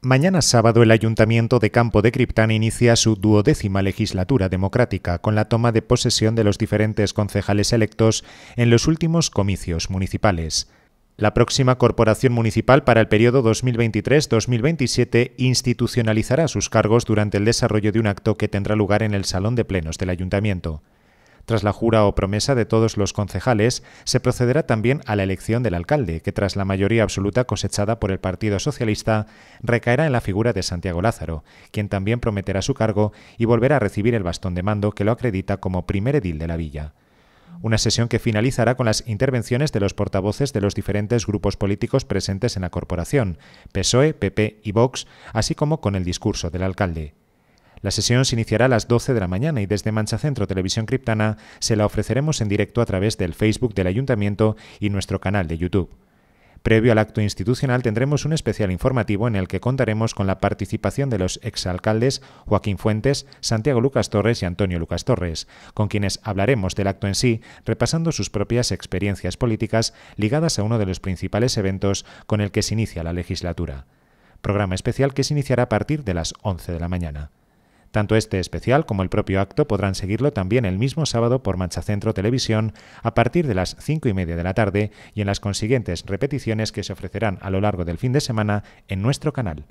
Mañana sábado el Ayuntamiento de Campo de Criptán inicia su duodécima legislatura democrática con la toma de posesión de los diferentes concejales electos en los últimos comicios municipales. La próxima corporación municipal para el periodo 2023-2027 institucionalizará sus cargos durante el desarrollo de un acto que tendrá lugar en el Salón de Plenos del Ayuntamiento. Tras la jura o promesa de todos los concejales, se procederá también a la elección del alcalde, que tras la mayoría absoluta cosechada por el Partido Socialista, recaerá en la figura de Santiago Lázaro, quien también prometerá su cargo y volverá a recibir el bastón de mando que lo acredita como primer edil de la villa una sesión que finalizará con las intervenciones de los portavoces de los diferentes grupos políticos presentes en la corporación, PSOE, PP y Vox, así como con el discurso del alcalde. La sesión se iniciará a las 12 de la mañana y desde Mancha Centro Televisión Criptana se la ofreceremos en directo a través del Facebook del Ayuntamiento y nuestro canal de YouTube. Previo al acto institucional tendremos un especial informativo en el que contaremos con la participación de los exalcaldes Joaquín Fuentes, Santiago Lucas Torres y Antonio Lucas Torres, con quienes hablaremos del acto en sí, repasando sus propias experiencias políticas ligadas a uno de los principales eventos con el que se inicia la legislatura. Programa especial que se iniciará a partir de las 11 de la mañana. Tanto este especial como el propio acto podrán seguirlo también el mismo sábado por Centro Televisión a partir de las cinco y media de la tarde y en las consiguientes repeticiones que se ofrecerán a lo largo del fin de semana en nuestro canal.